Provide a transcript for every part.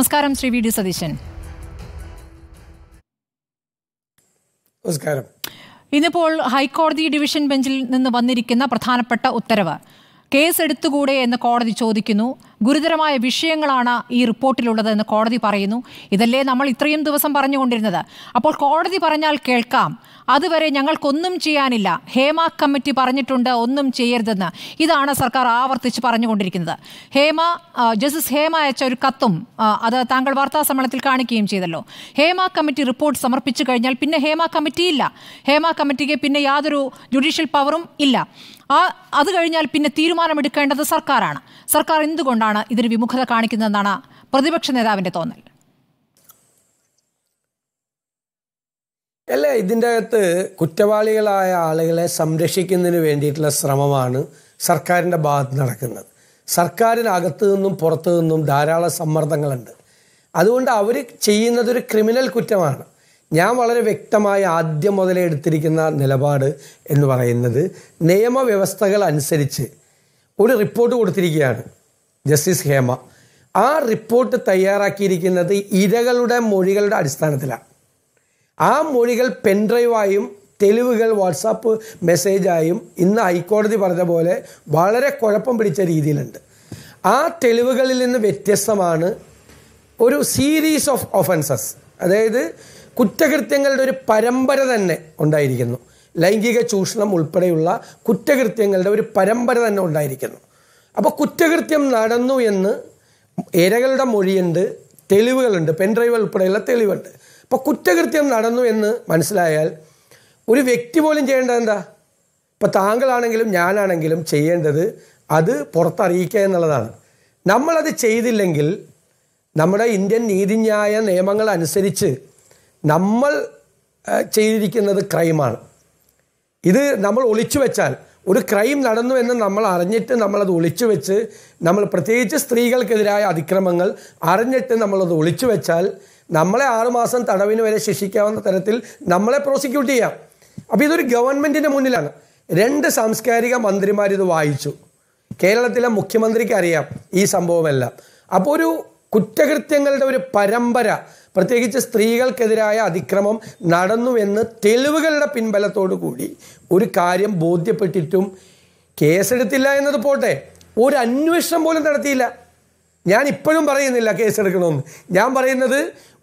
നമസ്കാരം Shri V D Satheesan നമസ്കാരം ഇന്നിപ്പോൾ ഹൈക്കോടതി ഡിവിഷൻ ബെഞ്ചിൽ നിന്ന് വന്നിരിക്കുന്ന പ്രധാനപ്പെട്ട ഉത്തരവ് കേസ് എടുത്തുകൂടെ എന്ന് കോടതി ചോദിക്കുന്നു ഗുരുതരമായ വിഷയങ്ങളാണ് ഈ റിപ്പോർട്ടിലുള്ളതെന്ന് കോടതി പറയുന്നു ഇതല്ലേ നമ്മൾ ഇത്രയും ദിവസം പറഞ്ഞുകൊണ്ടിരുന്നത് അപ്പോൾ കോടതി പറഞ്ഞാൽ കേൾക്കാം അതുവരെ ഞങ്ങൾക്കൊന്നും ചെയ്യാനില്ല ഹേമ കമ്മിറ്റി പറഞ്ഞിട്ടുണ്ട് ഒന്നും ചെയ്യരുതെന്ന് ഇതാണ് സർക്കാർ ആവർത്തിച്ച് പറഞ്ഞുകൊണ്ടിരിക്കുന്നത് ഹേമ ജസ്റ്റിസ് ഹേമ അയച്ച ഒരു കത്തും അത് താങ്കൾ വാർത്താ സമ്മേളനത്തിൽ കാണിക്കുകയും ചെയ്തല്ലോ ഹേമ കമ്മിറ്റി റിപ്പോർട്ട് സമർപ്പിച്ചു കഴിഞ്ഞാൽ പിന്നെ ഹേമ കമ്മിറ്റി ഇല്ല ഹേമ കമ്മിറ്റിക്ക് പിന്നെ യാതൊരു ജുഡീഷ്യൽ പവറും ഇല്ല ആ അത് കഴിഞ്ഞാൽ പിന്നെ തീരുമാനമെടുക്കേണ്ടത് സർക്കാരാണ് സർക്കാർ എന്തുകൊണ്ടാണ് ആണ് ഇതിന് വിമുഖത കാണിക്കുന്നതെന്നാണ് പ്രതിപക്ഷ നേതാവിന്റെ തോന്നൽ അല്ലേ ഇതിൻ്റെ അകത്ത് കുറ്റവാളികളായ ആളുകളെ സംരക്ഷിക്കുന്നതിന് വേണ്ടിയിട്ടുള്ള ശ്രമമാണ് സർക്കാരിൻ്റെ ഭാഗത്ത് നടക്കുന്നത് സർക്കാരിനകത്തു നിന്നും പുറത്തു നിന്നും ധാരാളം സമ്മർദ്ദങ്ങളുണ്ട് അതുകൊണ്ട് അവർ ചെയ്യുന്നതൊരു ക്രിമിനൽ കുറ്റമാണ് ഞാൻ വളരെ വ്യക്തമായി ആദ്യം മുതലേ എടുത്തിരിക്കുന്ന നിലപാട് എന്ന് പറയുന്നത് നിയമവ്യവസ്ഥകൾ അനുസരിച്ച് ഒരു റിപ്പോർട്ട് കൊടുത്തിരിക്കുകയാണ് ജസ്റ്റിസ് ഹേമ ആ റിപ്പോർട്ട് തയ്യാറാക്കിയിരിക്കുന്നത് ഇരകളുടെ മൊഴികളുടെ അടിസ്ഥാനത്തിലാണ് ആ മൊഴികൾ പെൻഡ്രൈവായും തെളിവുകൾ വാട്സാപ്പ് മെസ്സേജായും ഇന്ന് ഹൈക്കോടതി പറഞ്ഞ പോലെ വളരെ കുഴപ്പം പിടിച്ച രീതിയിലുണ്ട് ആ തെളിവുകളിൽ നിന്ന് വ്യത്യസ്തമാണ് ഒരു സീരീസ് ഓഫ് ഒഫൻസസ് അതായത് കുറ്റകൃത്യങ്ങളുടെ ഒരു പരമ്പര തന്നെ ഉണ്ടായിരിക്കുന്നു ലൈംഗിക ചൂഷണം ഉൾപ്പെടെയുള്ള കുറ്റകൃത്യങ്ങളുടെ ഒരു പരമ്പര തന്നെ ഉണ്ടായിരിക്കുന്നു അപ്പോൾ കുറ്റകൃത്യം നടന്നു എന്ന് ഇരകളുടെ മൊഴിയുണ്ട് തെളിവുകളുണ്ട് പെൻഡ്രൈവ് ഉൾപ്പെടെയുള്ള തെളിവുണ്ട് അപ്പോൾ കുറ്റകൃത്യം നടന്നു എന്ന് മനസ്സിലായാൽ ഒരു വ്യക്തി പോലും ചെയ്യേണ്ടത് എന്താ ഇപ്പോൾ താങ്കളാണെങ്കിലും ഞാനാണെങ്കിലും ചെയ്യേണ്ടത് അത് പുറത്തറിയിക്കുക എന്നുള്ളതാണ് നമ്മളത് ചെയ്തില്ലെങ്കിൽ നമ്മുടെ ഇന്ത്യൻ നീതിന്യായ നിയമങ്ങൾ അനുസരിച്ച് നമ്മൾ ചെയ്തിരിക്കുന്നത് ക്രൈമാണ് ഇത് നമ്മൾ ഒളിച്ചു വെച്ചാൽ ഒരു ക്രൈം നടന്നു എന്ന് നമ്മൾ അറിഞ്ഞിട്ട് നമ്മളത് ഒളിച്ചു വെച്ച് നമ്മൾ പ്രത്യേകിച്ച് സ്ത്രീകൾക്കെതിരായ അതിക്രമങ്ങൾ അറിഞ്ഞിട്ട് നമ്മളത് ഒളിച്ചു വെച്ചാൽ നമ്മളെ ആറുമാസം തടവിന് വരെ ശിക്ഷിക്കാവുന്ന തരത്തിൽ നമ്മളെ പ്രോസിക്യൂട്ട് ചെയ്യാം അപ്പോൾ ഇതൊരു ഗവൺമെൻറ്റിൻ്റെ മുന്നിലാണ് രണ്ട് സാംസ്കാരിക ഇത് വായിച്ചു കേരളത്തിലെ മുഖ്യമന്ത്രിക്ക് അറിയാം ഈ സംഭവമെല്ലാം അപ്പോൾ ഒരു കുറ്റകൃത്യങ്ങളുടെ ഒരു പരമ്പര പ്രത്യേകിച്ച് സ്ത്രീകൾക്കെതിരായ അതിക്രമം നടന്നുവെന്ന് തെളിവുകളുടെ പിൻബലത്തോടു കൂടി ഒരു കാര്യം ബോധ്യപ്പെട്ടിട്ടും കേസെടുത്തില്ല എന്നത് പോട്ടെ ഒരു അന്വേഷണം പോലും നടത്തിയില്ല ഞാൻ ഇപ്പോഴും പറയുന്നില്ല കേസെടുക്കണമെന്ന് ഞാൻ പറയുന്നത്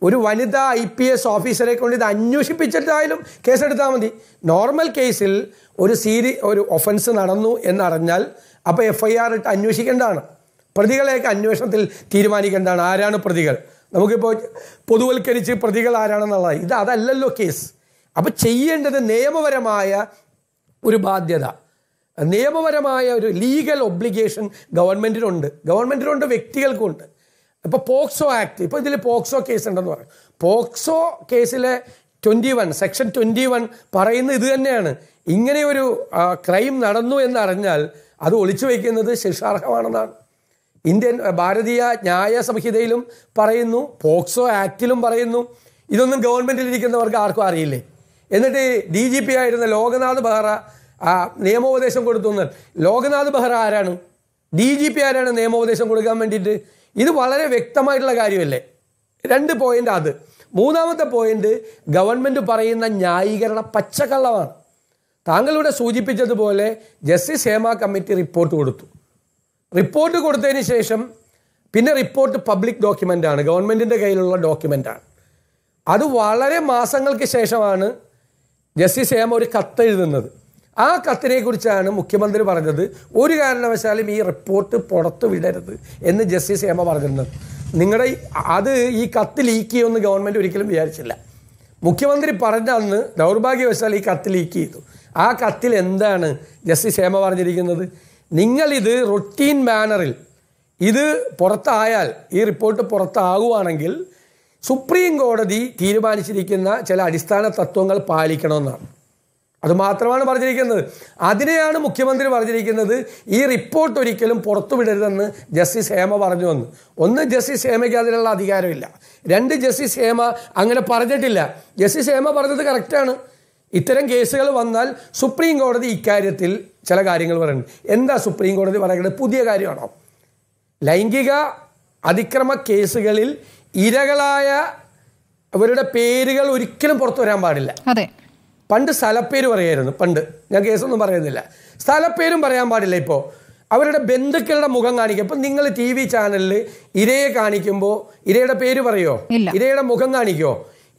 ഒരു വനിതാ ഐ പി എസ് ഓഫീസറെ കൊണ്ട് ഇത് അന്വേഷിപ്പിച്ചിട്ടായാലും കേസെടുത്താൽ മതി നോർമൽ കേസിൽ ഒരു സീരി ഒരു ഒഫൻസ് നടന്നു എന്നറിഞ്ഞാൽ അപ്പോൾ എഫ് ഐ ആർ ഇട്ട് അന്വേഷിക്കേണ്ടതാണ് പ്രതികളെയൊക്കെ അന്വേഷണത്തിൽ തീരുമാനിക്കേണ്ടതാണ് ആരാണ് പ്രതികൾ നമുക്കിപ്പോൾ പൊതുവൽക്കരിച്ച് പ്രതികൾ ആരാണെന്നുള്ളതായി ഇത് അതല്ലല്ലോ കേസ് അപ്പോൾ ചെയ്യേണ്ടത് നിയമപരമായ ഒരു ബാധ്യത നിയമപരമായ ഒരു ലീഗൽ ഒബ്ലിഗേഷൻ ഗവൺമെൻറ്റിനുണ്ട് ഗവൺമെൻറ്റിനുണ്ട് വ്യക്തികൾക്കുണ്ട് ഇപ്പോൾ പോക്സോ ആക്ട് ഇപ്പോൾ ഇതിൽ പോക്സോ കേസ് ഉണ്ടെന്ന് പറയും പോക്സോ കേസിലെ twenty one section twenty one പറയുന്നത് ഇത് തന്നെയാണ് ഇങ്ങനെയൊരു ക്രൈം നടന്നു എന്നറിഞ്ഞാൽ അത് ഒളിച്ചു വയ്ക്കുന്നത് ശിക്ഷാർഹമാണെന്നാണ് ഇന്ത്യൻ ഭാരതീയ ന്യായ സംഹിതയിലും പറയുന്നു പോക്സോ ആക്റ്റിലും പറയുന്നു ഇതൊന്നും ഗവൺമെൻറ്റിലിരിക്കുന്നവർക്ക് ആർക്കും അറിയില്ലേ എന്നിട്ട് ഡി ജി പി ആയിരുന്ന ലോകനാഥ് ബെഹ്റ നിയമോപദേശം കൊടുത്തു എന്നാൽ ലോകനാഥ് ബെഹ്റ ആരാണ് ഡി ജി പി ആരാണ് നിയമോപദേശം കൊടുക്കാൻ വേണ്ടിയിട്ട് ഇത് വളരെ വ്യക്തമായിട്ടുള്ള കാര്യമല്ലേ രണ്ട് പോയിന്റ് അത് മൂന്നാമത്തെ പോയിന്റ് ഗവൺമെൻറ് പറയുന്ന ന്യായീകരണ പച്ചക്കള്ളമാണ് താങ്കളിവിടെ സൂചിപ്പിച്ചതുപോലെ ജസ്റ്റിസ് ഹേമ കമ്മിറ്റി റിപ്പോർട്ട് കൊടുത്തു റിപ്പോർട്ട് കൊടുത്തതിന് ശേഷം പിന്നെ റിപ്പോർട്ട് പബ്ലിക് ഡോക്യുമെൻ്റാണ് ഗവൺമെൻറ്റിൻ്റെ കയ്യിലുള്ള ഡോക്യുമെൻ്റാണ് അത് വളരെ മാസങ്ങൾക്ക് ശേഷമാണ് ജസ്റ്റിസ് ഹേമ ഒരു കത്തെഴുതുന്നത് ആ കത്തിനെ കുറിച്ചാണ് മുഖ്യമന്ത്രി പറഞ്ഞത് ഒരു കാരണവശാലും ഈ റിപ്പോർട്ട് പുറത്തു വിടരുത് എന്ന് ജസ്റ്റിസ് ഹേമ പറഞ്ഞിരുന്നത് നിങ്ങളുടെ അത് ഈ കത്ത് ലീക്ക് ചെയ്യുമെന്ന് ഗവൺമെൻറ് ഒരിക്കലും വിചാരിച്ചില്ല മുഖ്യമന്ത്രി പറഞ്ഞ അന്ന് ദൗർഭാഗ്യവശാൽ ഈ കത്ത് ലീക്ക് ചെയ്തു ആ കത്തിൽ എന്താണ് ജസ്റ്റിസ് ഹേമ പറഞ്ഞിരിക്കുന്നത് നിങ്ങളിത് റൊട്ടീൻ മാനറിൽ ഇത് പുറത്തായാൽ ഈ റിപ്പോർട്ട് പുറത്താകുവാണെങ്കിൽ സുപ്രീം കോടതി തീരുമാനിച്ചിരിക്കുന്ന ചില അടിസ്ഥാന തത്വങ്ങൾ പാലിക്കണമെന്നാണ് അത് മാത്രമാണ് പറഞ്ഞിരിക്കുന്നത് അതിനെയാണ് മുഖ്യമന്ത്രി പറഞ്ഞിരിക്കുന്നത് ഈ റിപ്പോർട്ട് ഒരിക്കലും പുറത്തുവിടരുതെന്ന് ജസ്റ്റിസ് ഹേമ പറഞ്ഞു വന്ന് ഒന്ന് ജസ്റ്റിസ് ഹേമയ്ക്ക് അതിനുള്ള അധികാരമില്ല രണ്ട് ജസ്റ്റിസ് ഹേമ അങ്ങനെ പറഞ്ഞിട്ടില്ല ജസ്റ്റിസ് ഹേമ പറഞ്ഞത് കറക്റ്റാണ് ഇത്തരം കേസുകൾ വന്നാൽ സുപ്രീം കോടതി ഇക്കാര്യത്തിൽ ചില കാര്യങ്ങൾ പറയുന്നു എന്താ സുപ്രീം കോടതി പറയുന്നത് പുതിയ കാര്യമാണോ ലൈംഗിക അതിക്രമ കേസുകളിൽ ഇരകളായ അവരുടെ പേരുകൾ ഒരിക്കലും പുറത്തു വരാൻ പാടില്ല പണ്ട് സ്ഥലപ്പേര് പറയായിരുന്നു പണ്ട് ഞാൻ കേസൊന്നും പറയുന്നില്ല സ്ഥലപ്പേരും പറയാൻ പാടില്ല ഇപ്പോൾ അവരുടെ ബന്ധുക്കളുടെ മുഖം കാണിക്കുക ഇപ്പം നിങ്ങൾ ടി വി ചാനലിൽ ഇരയെ കാണിക്കുമ്പോൾ ഇരയുടെ പേര് പറയോ ഇരയുടെ മുഖം കാണിക്കോ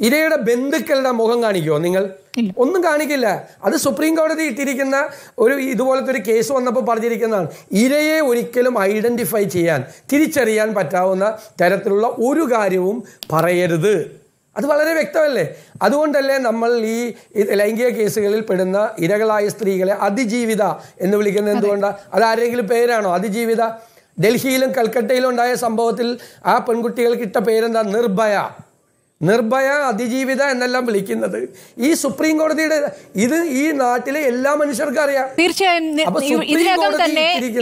ഇരയുടെ ബന്ധുക്കളുടെ മുഖം കാണിക്കുമോ നിങ്ങൾ ഒന്നും കാണിക്കില്ല അത് സുപ്രീം കോടതി ഇട്ടിരിക്കുന്ന ഒരു ഇതുപോലത്തെ ഒരു കേസ് വന്നപ്പോൾ പറഞ്ഞിരിക്കുന്നതാണ് ഇരയെ ഒരിക്കലും ഐഡന്റിഫൈ ചെയ്യാൻ തിരിച്ചറിയാൻ പറ്റാവുന്ന തരത്തിലുള്ള ഒരു കാര്യവും പറയരുത് അത് വളരെ വ്യക്തമല്ലേ അതുകൊണ്ടല്ലേ നമ്മൾ ഈ ലൈംഗിക കേസുകളിൽ പെടുന്ന ഇരകളായ സ്ത്രീകളെ അതിജീവിത എന്ന് വിളിക്കുന്നത് എന്തുകൊണ്ടാണ് അത് ആരെങ്കിലും പേരാണോ അതിജീവിത ഡൽഹിയിലും കൽക്കട്ടയിലും ഉണ്ടായ സംഭവത്തിൽ ആ പെൺകുട്ടികൾക്കിട്ട പേരെന്താ നിർഭയ നിർഭയ അതിജീവിത എന്നെല്ലാം വിളിക്കുന്നത് ഈ സുപ്രീം കോടതിയുടെ ഇത് ഈ നാട്ടിലെ എല്ലാ മനുഷ്യർക്കും അറിയാം തീർച്ചയായും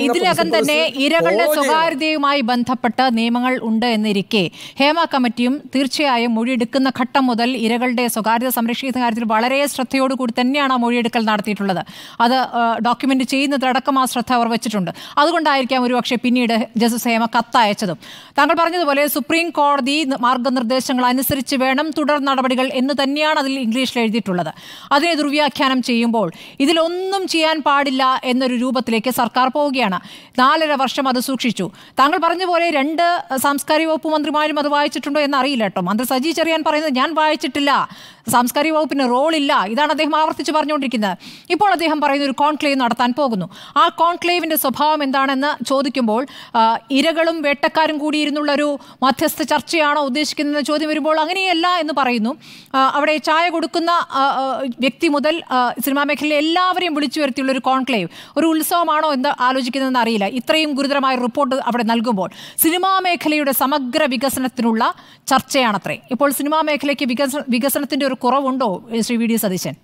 ഇതിനകം തന്നെ ഇരകളുടെ സ്വകാര്യതയുമായി ബന്ധപ്പെട്ട നിയമങ്ങൾ ഉണ്ട് എന്നിരിക്കെ ഹേമ കമ്മിറ്റിയും തീർച്ചയായും മൊഴിയെടുക്കുന്ന ഘട്ടം മുതൽ ഇരകളുടെ സ്വകാര്യത സംരക്ഷിക്കുന്ന കാര്യത്തിൽ വളരെ ശ്രദ്ധയോടുകൂടി തന്നെയാണ് ആ മൊഴിയെടുക്കൽ നടത്തിയിട്ടുള്ളത് അത് ഡോക്യുമെന്റ് ചെയ്യുന്നതടക്കം ആ ശ്രദ്ധ അവർ വെച്ചിട്ടുണ്ട് അതുകൊണ്ടായിരിക്കാം ഒരുപക്ഷെ പിന്നീട് ജസ്റ്റിസ് ഹേമ കത്തയച്ചതും താങ്കൾ പറഞ്ഞതുപോലെ സുപ്രീം കോടതി മാർഗനിർദ്ദേശങ്ങൾ അനുസരിച്ച് അനുസരിച്ച് വേണം തുടർ നടപടികൾ എന്ന് തന്നെയാണ് അതിൽ ഇംഗ്ലീഷിൽ എഴുതിയിട്ടുള്ളത് അതിനെ ദുർവ്യാഖ്യാനം ചെയ്യുമ്പോൾ ഇതിലൊന്നും ചെയ്യാൻ പാടില്ല എന്നൊരു രൂപത്തിലേക്ക് സർക്കാർ പോവുകയാണ് നാലര വർഷം അത് സൂക്ഷിച്ചു താങ്കൾ പറഞ്ഞ പോലെ രണ്ട് സാംസ്കാരിക വകുപ്പ് മന്ത്രിമാരും അത് വായിച്ചിട്ടുണ്ടോ എന്ന് അറിയില്ല കേട്ടോ മന്ത്രി സജി ചെറിയാൻ പറയുന്നത് ഞാൻ വായിച്ചിട്ടില്ല സാംസ്കാരിക വകുപ്പിന് റോളില്ല ഇതാണ് അദ്ദേഹം ആവർത്തിച്ച് പറഞ്ഞുകൊണ്ടിരിക്കുന്നത് ഇപ്പോൾ അദ്ദേഹം പറയുന്ന ഒരു കോൺക്ലേവ് നടത്താൻ പോകുന്നു ആ കോൺക്ലേവിൻ്റെ സ്വഭാവം എന്താണെന്ന് ചോദിക്കുമ്പോൾ ഇരകളും വേട്ടക്കാരും ഒരു മധ്യസ്ഥ ചർച്ചയാണോ ഉദ്ദേശിക്കുന്നതെന്ന് ചോദ്യം വരുമ്പോൾ അങ്ങനെ അങ്ങനെയല്ല എന്ന് പറയുന്നു അവിടെ ചായ കൊടുക്കുന്ന വ്യക്തി മുതൽ സിനിമാ മേഖലയിലെ എല്ലാവരെയും വിളിച്ചു വരുത്തിയുള്ള ഒരു കോൺക്ലേവ് ഒരു ഉത്സവമാണോ എന്ന് ആലോചിക്കുന്നതെന്ന് അറിയില്ല ഇത്രയും ഗുരുതരമായ റിപ്പോർട്ട് അവിടെ നൽകുമ്പോൾ സിനിമാ മേഖലയുടെ സമഗ്ര വികസനത്തിനുള്ള ചർച്ചയാണത്രേ ഇപ്പോൾ സിനിമാ മേഖലയ്ക്ക് വികസനത്തിന്റെ വികസനത്തിൻ്റെ ഒരു കുറവുണ്ടോ ശ്രീ വി ഡി സതീശൻ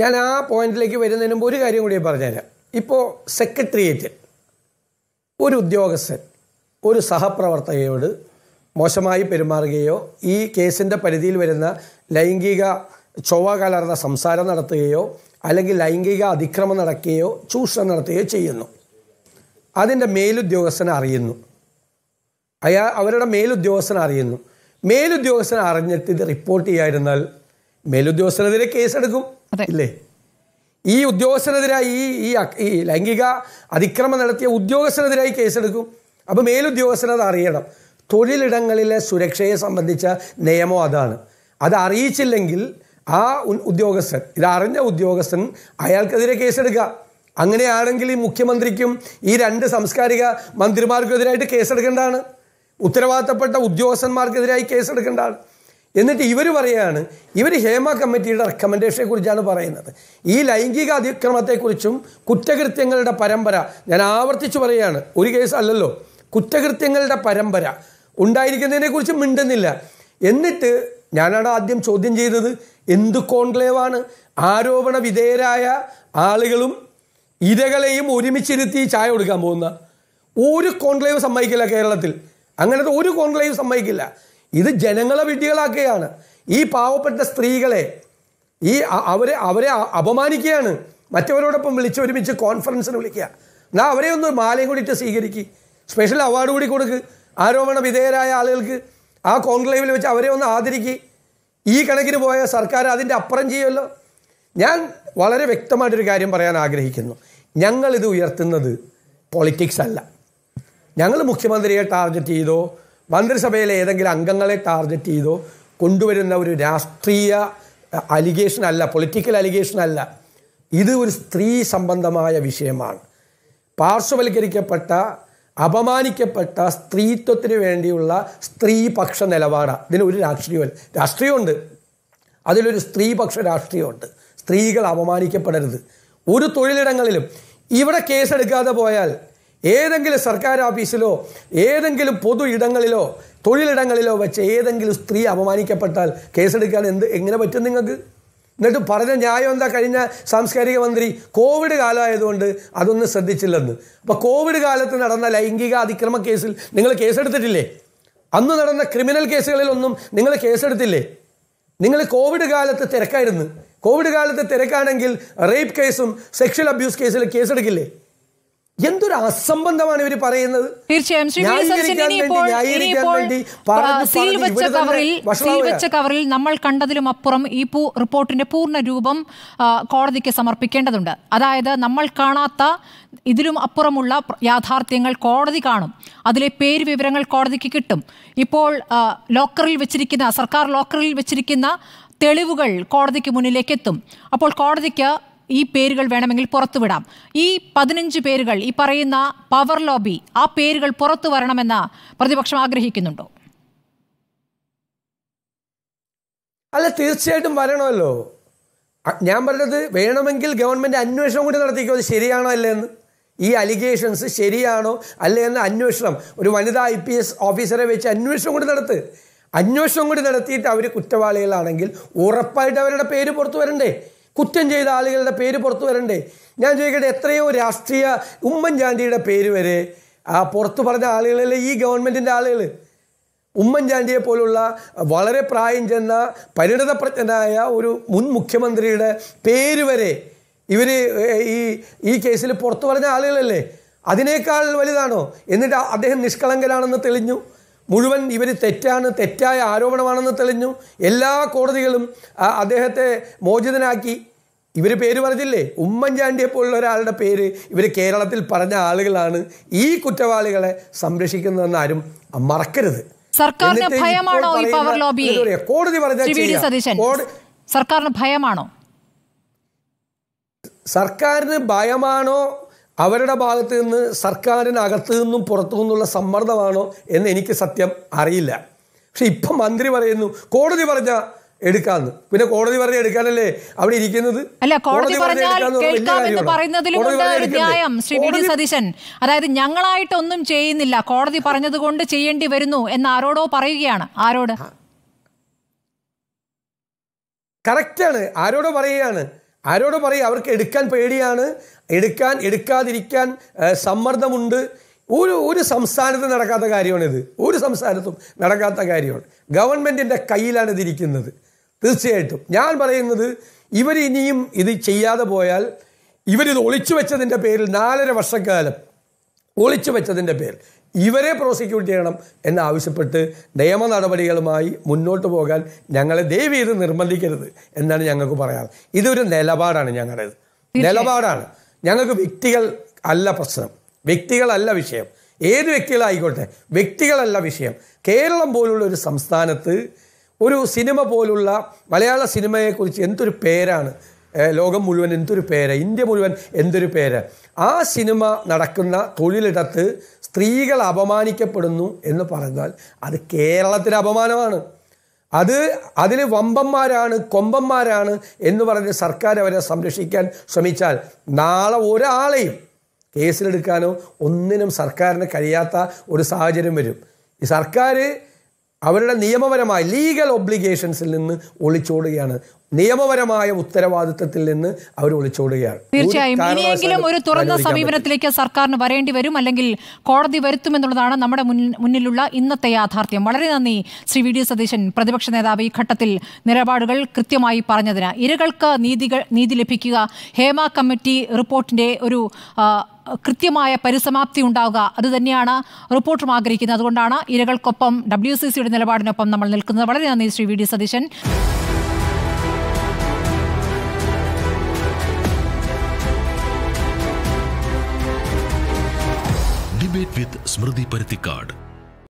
ഞാൻ ആ പോയിന്റിലേക്ക് വരുന്നതിന് മുമ്പ് ഒരു കാര്യം കൂടി പറഞ്ഞുതരാം ഇപ്പോൾ സെക്രട്ടേറിയറ്റ് ഒരു ഉദ്യോഗസ്ഥൻ ഒരു സഹപ്രവർത്തകയോട് മോശമായി പെരുമാറുകയോ ഈ കേസിൻ്റെ പരിധിയിൽ വരുന്ന ലൈംഗിക ചൊവ്വ കലർന്ന സംസാരം നടത്തുകയോ അല്ലെങ്കിൽ ലൈംഗിക അതിക്രമം നടക്കുകയോ ചൂഷണം നടത്തുകയോ ചെയ്യുന്നു അതിൻ്റെ മേലുദ്യോഗസ്ഥനെ അറിയുന്നു അയാ അവരുടെ മേലുദ്യോഗസ്ഥനെ അറിയുന്നു മേലുദ്യോഗസ്ഥനെ അറിഞ്ഞിട്ട് ഇത് റിപ്പോർട്ട് ചെയ്യാതിരുന്നാൽ മേലുദ്യോഗസ്ഥനെതിരെ കേസെടുക്കും ഇല്ലേ ഈ ഉദ്യോഗസ്ഥനെതിരായി ഈ ഈ ലൈംഗിക അതിക്രമം നടത്തിയ ഉദ്യോഗസ്ഥനെതിരായി കേസെടുക്കും അപ്പോൾ മേലുദ്യോഗസ്ഥനത് അറിയണം തൊഴിലിടങ്ങളിലെ സുരക്ഷയെ സംബന്ധിച്ച നിയമം അതാണ് അത് അറിയിച്ചില്ലെങ്കിൽ ആ ഉദ്യോഗസ്ഥൻ ഇത് അറിഞ്ഞ ഉദ്യോഗസ്ഥൻ അയാൾക്കെതിരെ കേസെടുക്കുക അങ്ങനെയാണെങ്കിൽ ഈ മുഖ്യമന്ത്രിക്കും ഈ രണ്ട് സാംസ്കാരിക മന്ത്രിമാർക്കും എതിരായിട്ട് കേസെടുക്കേണ്ടതാണ് ഉത്തരവാദിത്തപ്പെട്ട ഉദ്യോഗസ്ഥന്മാർക്കെതിരായി കേസെടുക്കേണ്ടതാണ് എന്നിട്ട് ഇവർ പറയുകയാണ് ഇവർ ഹേമ കമ്മിറ്റിയുടെ റെക്കമെൻഡേഷനെക്കുറിച്ചാണ് പറയുന്നത് ഈ ലൈംഗിക അതിക്രമത്തെക്കുറിച്ചും കുറ്റകൃത്യങ്ങളുടെ പരമ്പര ഞാൻ ആവർത്തിച്ചു പറയുകയാണ് ഒരു കേസല്ലല്ലോ കുറ്റകൃത്യങ്ങളുടെ പരമ്പര ഉണ്ടായിരിക്കുന്നതിനെക്കുറിച്ച് മിണ്ടുന്നില്ല എന്നിട്ട് ഞാനാണ് ആദ്യം ചോദ്യം ചെയ്തത് എന്ത് കോൺക്ലേവാണ് ആരോപണ വിധേയരായ ആളുകളും ഇരകളെയും ഒരുമിച്ചിരുത്തി ചായ കൊടുക്കാൻ പോകുന്ന ഒരു കോൺക്ലേവ് സമ്മതിക്കില്ല കേരളത്തിൽ അങ്ങനത്തെ ഒരു കോൺക്ലേവ് സമ്മതിക്കില്ല ഇത് ജനങ്ങളെ വിഡ്ഢികളാക്കുകയാണ് ഈ പാവപ്പെട്ട സ്ത്രീകളെ ഈ അവരെ അവരെ അപമാനിക്കുകയാണ് മറ്റവരോടൊപ്പം വിളിച്ച് ഒരുമിച്ച് കോൺഫറൻസിന് വിളിക്കുക എന്നാൽ അവരെ ഒന്ന് മാലയും കൂടിയിട്ട് സ്വീകരിക്കുക സ്പെഷ്യൽ അവാർഡ് കൂടി കൊടുക്ക് ആരോപണ വിധേയരായ ആളുകൾക്ക് ആ കോൺക്ലേവിൽ വെച്ച് അവരെ ഒന്ന് ആദരിക്കുക ഈ കണക്കിന് പോയ സർക്കാർ അതിൻ്റെ അപ്പുറം ചെയ്യുമല്ലോ ഞാൻ വളരെ വ്യക്തമായിട്ടൊരു കാര്യം പറയാൻ ആഗ്രഹിക്കുന്നു ഞങ്ങളിത് ഉയർത്തുന്നത് പൊളിറ്റിക്സ് അല്ല ഞങ്ങൾ മുഖ്യമന്ത്രിയെ ടാർഗറ്റ് ചെയ്തോ മന്ത്രിസഭയിലെ ഏതെങ്കിലും അംഗങ്ങളെ ടാർഗറ്റ് ചെയ്തോ കൊണ്ടുവരുന്ന ഒരു രാഷ്ട്രീയ അലിഗേഷൻ അല്ല പൊളിറ്റിക്കൽ അലിഗേഷൻ അല്ല ഇത് ഒരു സ്ത്രീ സംബന്ധമായ വിഷയമാണ് പാർശ്വവൽക്കരിക്കപ്പെട്ട അപമാനിക്കപ്പെട്ട സ്ത്രീത്വത്തിന് വേണ്ടിയുള്ള സ്ത്രീപക്ഷ നിലപാടാണ് ഇതിന് ഒരു രാഷ്ട്രീയമുണ്ട് അതിലൊരു സ്ത്രീപക്ഷ രാഷ്ട്രീയമുണ്ട് സ്ത്രീകൾ അപമാനിക്കപ്പെടരുത് ഒരു തൊഴിലിടങ്ങളിലും ഇവിടെ കേസെടുക്കാതെ പോയാൽ ഏതെങ്കിലും സർക്കാർ ഓഫീസിലോ ഏതെങ്കിലും പൊതു ഇടങ്ങളിലോ തൊഴിലിടങ്ങളിലോ വെച്ച് ഏതെങ്കിലും സ്ത്രീ അപമാനിക്കപ്പെട്ടാൽ കേസെടുക്കാൻ എന്ത് എങ്ങനെ പറ്റും നിങ്ങൾക്ക് എന്നിട്ട് പറഞ്ഞ ന്യായം എന്താ കഴിഞ്ഞ സാംസ്കാരിക മന്ത്രി കോവിഡ് കാലമായതുകൊണ്ട് അതൊന്നും ശ്രദ്ധിച്ചില്ലെന്ന് അപ്പോൾ കോവിഡ് കാലത്ത് നടന്ന ലൈംഗിക അതിക്രമ കേസിൽ നിങ്ങൾ കേസെടുത്തിട്ടില്ലേ അന്ന് നടന്ന ക്രിമിനൽ കേസുകളിലൊന്നും നിങ്ങൾ കേസെടുത്തില്ലേ നിങ്ങൾ കോവിഡ് കാലത്ത് തിരക്കായിരുന്നു കോവിഡ് കാലത്ത് തിരക്കാണെങ്കിൽ റേപ്പ് കേസും സെക്ഷൽ അബ്യൂസ് കേസിൽ കേസെടുക്കില്ലേ എന്തൊരു അസംബന്ധമാണ് ഇവർ പറയുന്നത് തീർച്ചയായും വെച്ച കവറിൽ വെച്ച കവറിൽ നമ്മൾ കണ്ടതിലും അപ്പുറം ഈ റിപ്പോർട്ടിന്റെ പൂർണ്ണ രൂപം കോടതിക്ക് സമർപ്പിക്കേണ്ടതുണ്ട് അതായത് നമ്മൾ കാണാത്ത ഇതിലും അപ്പുറമുള്ള യാഥാർത്ഥ്യങ്ങൾ കോടതി കാണും അതിലെ പേര് വിവരങ്ങൾ കോടതിക്ക് കിട്ടും ഇപ്പോൾ ലോക്കറിൽ വെച്ചിരിക്കുന്ന സർക്കാർ ലോക്കറിൽ വെച്ചിരിക്കുന്ന തെളിവുകൾ കോടതിക്ക് മുന്നിലേക്ക് എത്തും അപ്പോൾ കോടതിക്ക് ഈ പേരുകൾ വേണമെങ്കിൽ പുറത്തുവിടാം ഈ പതിനഞ്ച് പേരുകൾ ഈ പറയുന്ന പവർ ലോബി ആ പേരുകൾ പുറത്തു വരണമെന്ന് പ്രതിപക്ഷം ആഗ്രഹിക്കുന്നുണ്ടോ അല്ല തീർച്ചയായിട്ടും വരണമല്ലോ ഞാൻ പറഞ്ഞത് വേണമെങ്കിൽ ഗവൺമെന്റ് അന്വേഷണം കൂടി നടത്തിക്കോ അത് ശരിയാണോ അല്ലേന്ന് ഈ അലിഗേഷൻസ് ശരിയാണോ അല്ലേ എന്ന് അന്വേഷണം ഒരു വനിതാ ഐ പി എസ് ഓഫീസറെ വെച്ച് അന്വേഷണം കൂടി നടത്ത് അന്വേഷണം കൂടി നടത്തിയിട്ട് അവർ കുറ്റവാളികളാണെങ്കിൽ ഉറപ്പായിട്ട് അവരുടെ പേര് പുറത്തു വരണ്ടേ കുറ്റം ചെയ്ത ആളുകളുടെ പേര് പുറത്തു വരണ്ടേ ഞാൻ ചോദിക്കട്ടെ എത്രയോ രാഷ്ട്രീയ ഉമ്മൻചാണ്ടിയുടെ പേര് വരെ ആ പുറത്തു പറഞ്ഞ ആളുകളല്ലേ ഈ ഗവൺമെൻറ്റിൻ്റെ ആളുകൾ ഉമ്മൻചാണ്ടിയെ പോലുള്ള വളരെ പ്രായം ചെന്ന പരിണതപ്രജ്ഞനായ ഒരു മുൻ മുഖ്യമന്ത്രിയുടെ പേര് വരെ ഇവർ ഈ ഈ കേസിൽ പുറത്തു പറഞ്ഞ ആളുകളല്ലേ അതിനേക്കാൾ വലുതാണോ എന്നിട്ട് അദ്ദേഹം നിഷ്കളങ്കനാണെന്ന് തെളിഞ്ഞു മുഴുവൻ ഇവർ തെറ്റാണ് തെറ്റായ ആരോപണമാണെന്ന് തെളിഞ്ഞു എല്ലാ കോടതികളും അദ്ദേഹത്തെ മോചിതനാക്കി ഇവർ പേര് പറഞ്ഞില്ലേ ഉമ്മൻചാണ്ടിയെ പോലുള്ള ഒരാളുടെ പേര് ഇവർ കേരളത്തിൽ പറഞ്ഞ ആളുകളാണ് ഈ കുറ്റവാളികളെ സംരക്ഷിക്കുന്നതെന്ന് ആരും മറക്കരുത് ഭയമാണോ ഈ പവർ കോടതി പറഞ്ഞ ഭയമാണോ സർക്കാരിന് ഭയമാണോ അവരുടെ ഭാഗത്ത് നിന്ന് സർക്കാരിനകത്തു നിന്നും പുറത്തു നിന്നുള്ള സമ്മർദ്ദമാണോ എന്ന് എനിക്ക് സത്യം അറിയില്ല പക്ഷെ ഇപ്പം മന്ത്രി പറയുന്നു കോടതി പറഞ്ഞ എടുക്കാന്ന് പിന്നെ കോടതി പറഞ്ഞ എടുക്കാനല്ലേ അവിടെ ഇരിക്കുന്നത് അല്ല കോടതി പറഞ്ഞാൽ പറയുന്നതിലുമുണ്ട് ന്യായം ശ്രീ വി ഡി സതീശൻ അതായത് ഞങ്ങളായിട്ടൊന്നും ചെയ്യുന്നില്ല കോടതി പറഞ്ഞത് കൊണ്ട് ചെയ്യേണ്ടി വരുന്നു എന്ന് ആരോടോ പറയുകയാണ് ആരോട് കറക്റ്റാണ് ആരോടോ പറയുകയാണ് ആരോട് പറയും അവർക്ക് എടുക്കാൻ പേടിയാണ് എടുക്കാൻ എടുക്കാതിരിക്കാൻ സമ്മർദ്ദമുണ്ട് ഒരു ഒരു സംസ്ഥാനത്ത് നടക്കാത്ത കാര്യമാണിത് ഒരു സംസ്ഥാനത്തും നടക്കാത്ത കാര്യമാണ് ഗവൺമെൻറ്റിൻ്റെ കയ്യിലാണ് ഇതിരിക്കുന്നത് തീർച്ചയായിട്ടും ഞാൻ പറയുന്നത് ഇവർ ഇനിയും ഇത് ചെയ്യാതെ പോയാൽ ഇവരിത് ഒളിച്ചു വെച്ചതിൻ്റെ പേരിൽ നാലര വർഷക്കാലം ഒളിച്ചു വെച്ചതിൻ്റെ പേരിൽ ഇവരെ പ്രോസിക്യൂട്ട് ചെയ്യണം എന്നാവശ്യപ്പെട്ട് നിയമ നടപടികളുമായി മുന്നോട്ട് പോകാൻ ഞങ്ങളെ ദയവ് ഇത് നിർബന്ധിക്കരുത് എന്നാണ് ഞങ്ങൾക്ക് പറയാറ് ഇതൊരു നിലപാടാണ് ഞങ്ങളുടേത് നിലപാടാണ് ഞങ്ങൾക്ക് വ്യക്തികൾ അല്ല പ്രശ്നം വ്യക്തികളല്ല വിഷയം ഏത് വ്യക്തികളായിക്കോട്ടെ വ്യക്തികളല്ല വിഷയം കേരളം പോലുള്ള ഒരു സംസ്ഥാനത്ത് ഒരു സിനിമ പോലുള്ള മലയാള സിനിമയെക്കുറിച്ച് എന്തൊരു പേരാണ് ലോകം മുഴുവൻ എന്തൊരു പേര് ഇന്ത്യ മുഴുവൻ എന്തൊരു പേര് ആ സിനിമ നടക്കുന്ന തൊഴിലിടത്ത് സ്ത്രീകൾ അപമാനിക്കപ്പെടുന്നു എന്ന് പറഞ്ഞാൽ അത് കേരളത്തിലെ അപമാനമാണ് അത് അതിൽ വമ്പന്മാരാണ് കൊമ്പന്മാരാണ് എന്ന് പറഞ്ഞ് സർക്കാർ അവരെ സംരക്ഷിക്കാൻ ശ്രമിച്ചാൽ നാളെ ഒരാളെയും കേസിലെടുക്കാനോ ഒന്നിനും സർക്കാരിന് കഴിയാത്ത ഒരു സാഹചര്യം വരും ഈ സർക്കാർ അവരുടെ നിയമപരമായ ലീഗൽ ഒബ്ലിഗേഷൻസിൽ നിന്ന് ഒളിച്ചോടുകയാണ് നിയമപരമായ ഉത്തരവാദിത്തത്തിൽ നിന്ന് അവർ ഒളിച്ചോടുകയാണ് തീർച്ചയായും ഇനിയെങ്കിലും ഒരു തുറന്ന സമീപനത്തിലേക്ക് സർക്കാരിന് വരേണ്ടി വരും അല്ലെങ്കിൽ കോടതി എന്നുള്ളതാണ് നമ്മുടെ മുന്നിലുള്ള ഇന്നത്തെ യാഥാർത്ഥ്യം വളരെ നന്ദി ശ്രീ വി ഡി സതീശൻ പ്രതിപക്ഷ നേതാവ് ഈ ഘട്ടത്തിൽ നിലപാടുകൾ കൃത്യമായി പറഞ്ഞതിന് ഇരകൾക്ക് നീതികൾ നീതി ലഭിക്കുക ഹേമ കമ്മിറ്റി റിപ്പോർട്ടിന്റെ ഒരു കൃത്യമായ പരിസമാപ്തി ഉണ്ടാവുക അതുതന്നെയാണ് റിപ്പോർട്ടറും ആഗ്രഹിക്കുന്നത് അതുകൊണ്ടാണ് ഇരകൾക്കൊപ്പം ഡബ്ല്യു സി സിയുടെ നിലപാടിനൊപ്പം നമ്മൾ നിൽക്കുന്നത് വളരെ നന്ദി Shri V D Satheesan debate with Smruthy Paruthikad